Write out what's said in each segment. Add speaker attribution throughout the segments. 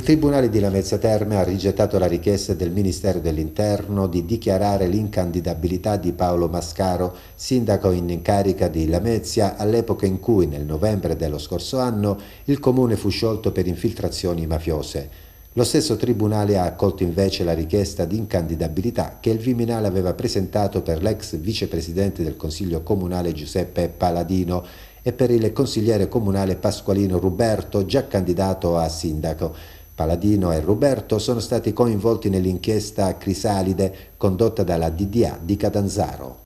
Speaker 1: Il Tribunale di Lamezia Terme ha rigettato la richiesta del Ministero dell'Interno di dichiarare l'incandidabilità di Paolo Mascaro, sindaco in carica di Lamezia all'epoca in cui, nel novembre dello scorso anno, il comune fu sciolto per infiltrazioni mafiose. Lo stesso Tribunale ha accolto invece la richiesta di incandidabilità che il Viminale aveva presentato per l'ex vicepresidente del Consiglio Comunale Giuseppe Paladino e per il consigliere comunale Pasqualino Ruberto, già candidato a sindaco. Paladino e Roberto sono stati coinvolti nell'inchiesta Crisalide condotta dalla DDA di Catanzaro.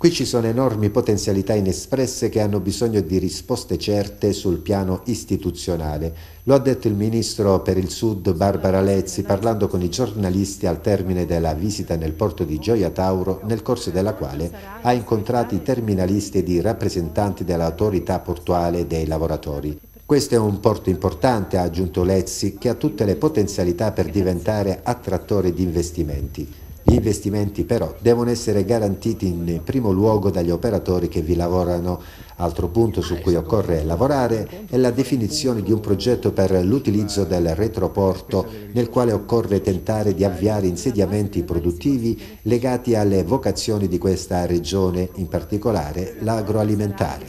Speaker 1: Qui ci sono enormi potenzialità inespresse che hanno bisogno di risposte certe sul piano istituzionale. Lo ha detto il ministro per il Sud Barbara Lezzi parlando con i giornalisti al termine della visita nel porto di Gioia Tauro, nel corso della quale ha incontrato i terminalisti ed i rappresentanti dell'autorità portuale dei lavoratori. Questo è un porto importante, ha aggiunto Lezzi, che ha tutte le potenzialità per diventare attrattore di investimenti. Gli investimenti però devono essere garantiti in primo luogo dagli operatori che vi lavorano. Altro punto su cui occorre lavorare è la definizione di un progetto per l'utilizzo del retroporto nel quale occorre tentare di avviare insediamenti produttivi legati alle vocazioni di questa regione, in particolare l'agroalimentare.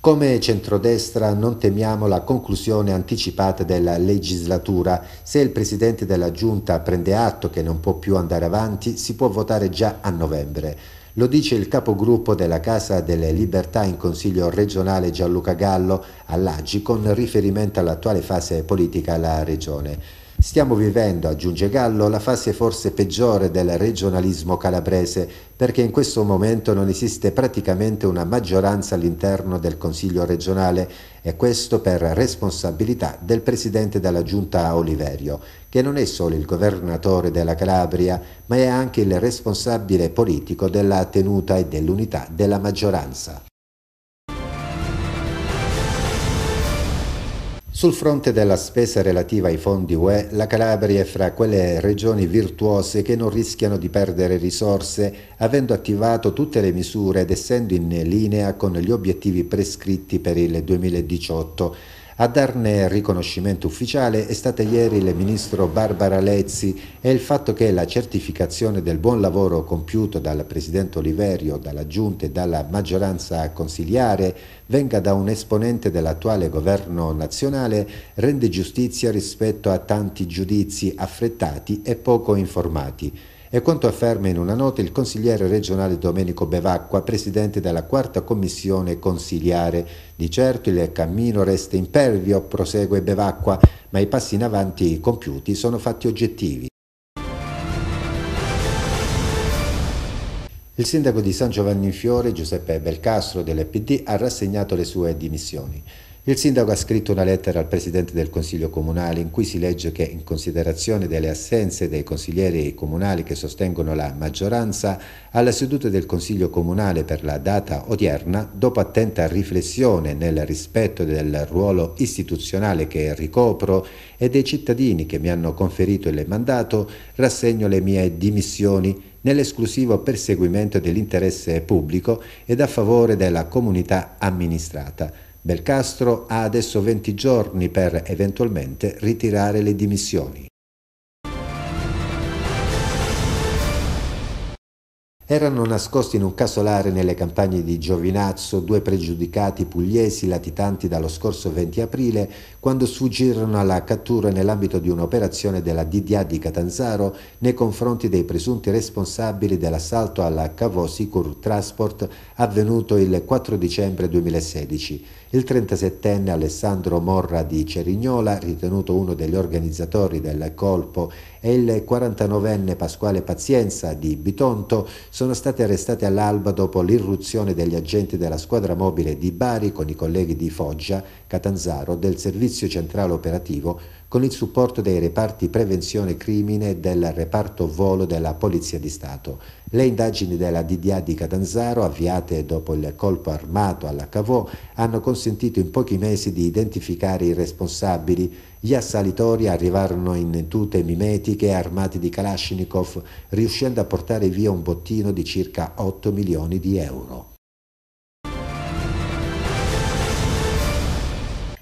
Speaker 1: Come centrodestra non temiamo la conclusione anticipata della legislatura. Se il Presidente della Giunta prende atto che non può più andare avanti, si può votare già a novembre. Lo dice il capogruppo della Casa delle Libertà in Consiglio regionale Gianluca Gallo all'Aggi con riferimento all'attuale fase politica alla Regione. Stiamo vivendo, aggiunge Gallo, la fase forse peggiore del regionalismo calabrese, perché in questo momento non esiste praticamente una maggioranza all'interno del Consiglio regionale e questo per responsabilità del presidente della giunta Oliverio, che non è solo il governatore della Calabria, ma è anche il responsabile politico della tenuta e dell'unità della maggioranza. Sul fronte della spesa relativa ai fondi UE, la Calabria è fra quelle regioni virtuose che non rischiano di perdere risorse, avendo attivato tutte le misure ed essendo in linea con gli obiettivi prescritti per il 2018. A darne riconoscimento ufficiale è stata ieri il ministro Barbara Lezzi e il fatto che la certificazione del buon lavoro compiuto dal presidente Oliverio, dalla giunta e dalla maggioranza consiliare venga da un esponente dell'attuale governo nazionale rende giustizia rispetto a tanti giudizi affrettati e poco informati. E quanto afferma in una nota il consigliere regionale Domenico Bevacqua, presidente della quarta commissione consiliare. Di certo il cammino resta impervio, prosegue Bevacqua, ma i passi in avanti compiuti sono fatti oggettivi. Il sindaco di San Giovanni in Fiore, Giuseppe Belcastro dell'EPD, ha rassegnato le sue dimissioni. Il sindaco ha scritto una lettera al presidente del Consiglio Comunale in cui si legge che in considerazione delle assenze dei consiglieri comunali che sostengono la maggioranza, alla seduta del Consiglio Comunale per la data odierna, dopo attenta riflessione nel rispetto del ruolo istituzionale che ricopro e dei cittadini che mi hanno conferito il mandato, rassegno le mie dimissioni nell'esclusivo perseguimento dell'interesse pubblico ed a favore della comunità amministrata Belcastro ha adesso 20 giorni per eventualmente ritirare le dimissioni. Erano nascosti in un casolare nelle campagne di Giovinazzo due pregiudicati pugliesi latitanti dallo scorso 20 aprile quando sfuggirono alla cattura nell'ambito di un'operazione della DDA di Catanzaro nei confronti dei presunti responsabili dell'assalto alla Cavosi Sicur Transport avvenuto il 4 dicembre 2016. Il 37enne Alessandro Morra di Cerignola, ritenuto uno degli organizzatori del colpo, e il 49enne Pasquale Pazienza di Bitonto sono stati arrestati all'alba dopo l'irruzione degli agenti della squadra mobile di Bari con i colleghi di Foggia, Catanzaro, del Servizio Centrale Operativo con il supporto dei reparti prevenzione crimine del reparto volo della Polizia di Stato. Le indagini della DDA di Catanzaro, avviate dopo il colpo armato alla Cavò, hanno consentito in pochi mesi di identificare i responsabili. Gli assalitori arrivarono in tute mimetiche armati di Kalashnikov, riuscendo a portare via un bottino di circa 8 milioni di euro.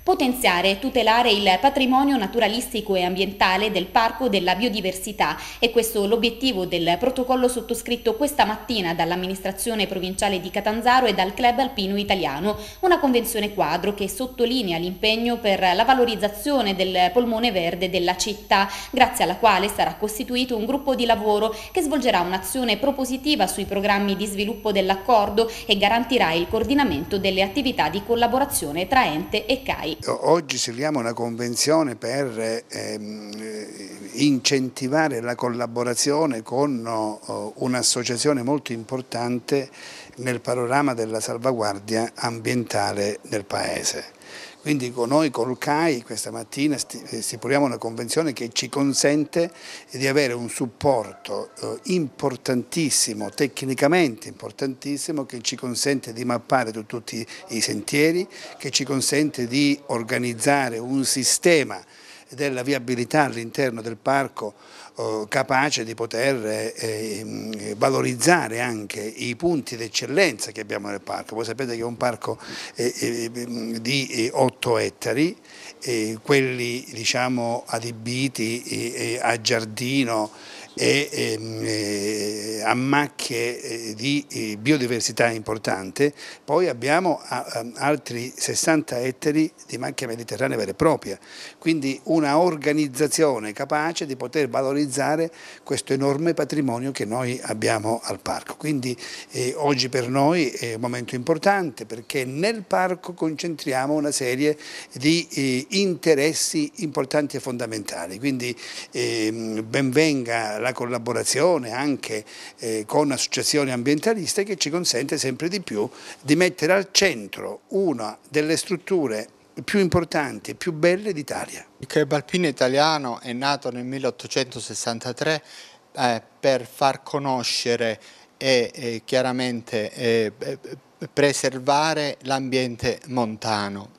Speaker 2: potenziare e tutelare il patrimonio naturalistico e ambientale del Parco della Biodiversità. È questo l'obiettivo del protocollo sottoscritto questa mattina dall'amministrazione provinciale di Catanzaro e dal Club Alpino Italiano, una convenzione quadro che sottolinea l'impegno per la valorizzazione del polmone verde della città, grazie alla quale sarà costituito un gruppo di lavoro che svolgerà un'azione propositiva sui programmi di sviluppo dell'accordo e garantirà il coordinamento delle attività di collaborazione tra ente e CAI. Oggi signiamo una convenzione per ehm, incentivare la collaborazione con oh, un'associazione molto importante nel panorama della salvaguardia ambientale nel Paese. Quindi con noi col CAI questa mattina eh, stipuliamo una convenzione che ci consente di avere un supporto eh, importantissimo, tecnicamente importantissimo, che ci consente di mappare tutti i sentieri, che ci consente di organizzare un sistema della viabilità all'interno del parco eh, capace di poter eh, ehm, valorizzare anche i punti d'eccellenza che abbiamo nel parco. Voi sapete che è un parco eh, ehm, di 8 ettari, quelli diciamo adibiti a giardino e ehm, a macchie eh, di eh, biodiversità importante, poi abbiamo altri 60 ettari di macchia mediterranea vera e propria, quindi una organizzazione capace di poter valorizzare questo enorme patrimonio che noi abbiamo al parco. Quindi eh, oggi per noi è un momento importante perché nel parco concentriamo una serie di eh, interessi importanti e fondamentali, quindi eh, benvenga la collaborazione anche eh, con associazioni ambientaliste che ci consente sempre di più di mettere al centro una delle strutture più importanti e più belle d'Italia. Il club alpino italiano è
Speaker 3: nato nel 1863 eh, per far conoscere e eh, chiaramente eh, preservare l'ambiente montano.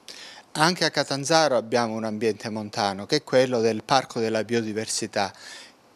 Speaker 3: Anche a Catanzaro abbiamo un ambiente montano che è quello del Parco della Biodiversità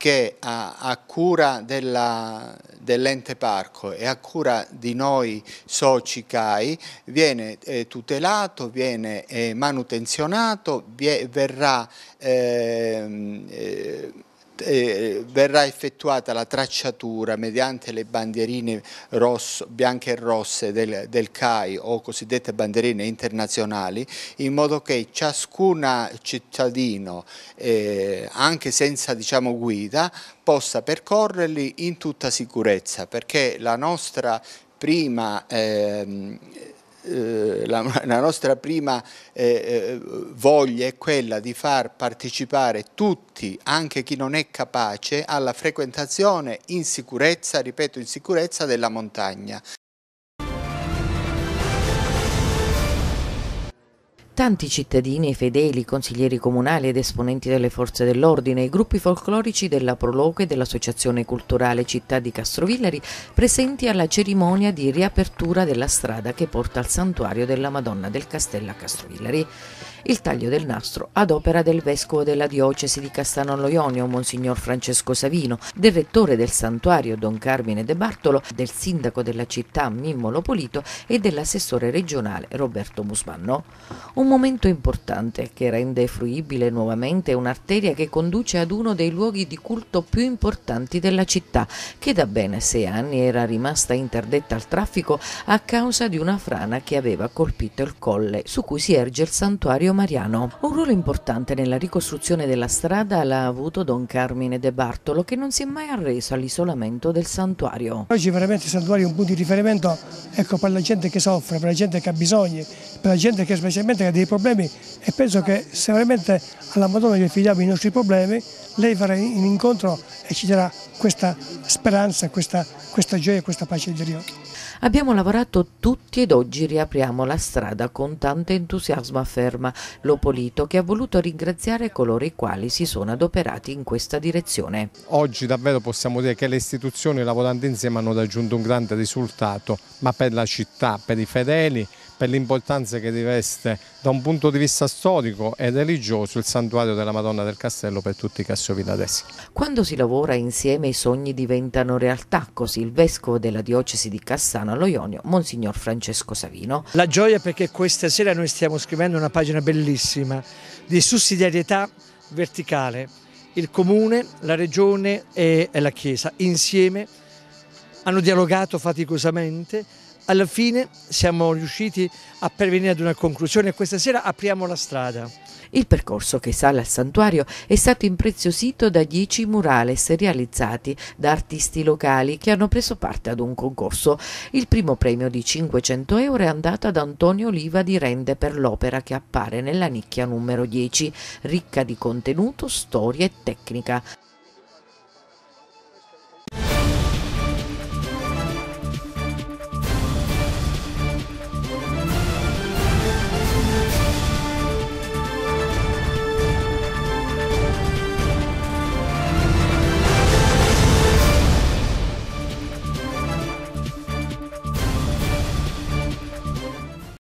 Speaker 3: che a, a cura dell'ente parco e a cura di noi soci CAI viene eh, tutelato, viene eh, manutenzionato, vie, verrà... Ehm, eh, eh, verrà effettuata la tracciatura mediante le bandierine rosso, bianche e rosse del, del, CAI o cosiddette bandierine internazionali in modo che ciascun cittadino eh, anche senza diciamo, guida possa percorrerli in tutta sicurezza perché la nostra prima ehm, eh, la, la, nostra prima eh, eh, voglia è quella di far partecipare tutti, anche chi non è capace, alla frequentazione in sicurezza, ripeto in sicurezza, della montagna.
Speaker 4: Tanti cittadini, e fedeli, consiglieri comunali ed esponenti delle forze dell'ordine, i gruppi folclorici della Proloco e dell'Associazione Culturale Città di Castrovillari presenti alla cerimonia di riapertura della strada che porta al santuario della Madonna del Castello a Castrovillari. Il taglio del nastro ad opera del vescovo della diocesi di Castanolo Ionio, Monsignor Francesco Savino, del rettore del santuario Don Carmine De Bartolo, del sindaco della città Mimmo Lopolito e dell'assessore regionale Roberto Musmanno un momento importante che rende fruibile nuovamente un'arteria che conduce ad uno dei luoghi di culto più importanti della città, che da bene sei anni era rimasta interdetta al traffico a causa di una frana che aveva colpito il colle su cui si erge il santuario mariano. Un ruolo importante nella ricostruzione della strada l'ha avuto Don Carmine De Bartolo che non si è mai arreso all'isolamento del santuario. Oggi
Speaker 2: veramente il santuario è un punto di riferimento ecco, per la gente che soffre, per la gente che ha bisogni, per la gente che specialmente che avere dei problemi e penso che se veramente alla Madonna gli affidiamo i nostri problemi, lei farà in incontro e ci darà questa speranza, questa, questa gioia, questa pace di Dio.
Speaker 4: Abbiamo lavorato tutti ed oggi riapriamo la strada con tanto entusiasmo, afferma Lopolito, che ha voluto ringraziare coloro i quali si sono adoperati in questa direzione.
Speaker 1: Oggi davvero possiamo dire che le istituzioni lavorando insieme hanno raggiunto un grande risultato, ma per la città, per i fedeli, per l'importanza che riveste da un punto di vista storico e religioso il santuario della Madonna del Castello per tutti
Speaker 3: i cassovilladesi.
Speaker 4: Quando si lavora insieme i sogni diventano realtà, così il vescovo della diocesi di Cassano all'Oionio, Monsignor Francesco Savino. La gioia perché questa sera noi stiamo scrivendo una pagina bellissima di sussidiarietà verticale.
Speaker 2: Il comune, la regione e la chiesa insieme hanno
Speaker 4: dialogato faticosamente alla fine siamo riusciti a pervenire ad una conclusione e questa sera apriamo la strada. Il percorso che sale al santuario è stato impreziosito da dieci murales realizzati da artisti locali che hanno preso parte ad un concorso. Il primo premio di 500 euro è andato ad Antonio Oliva di Rende per l'opera che appare nella nicchia numero 10, ricca di contenuto, storia e tecnica.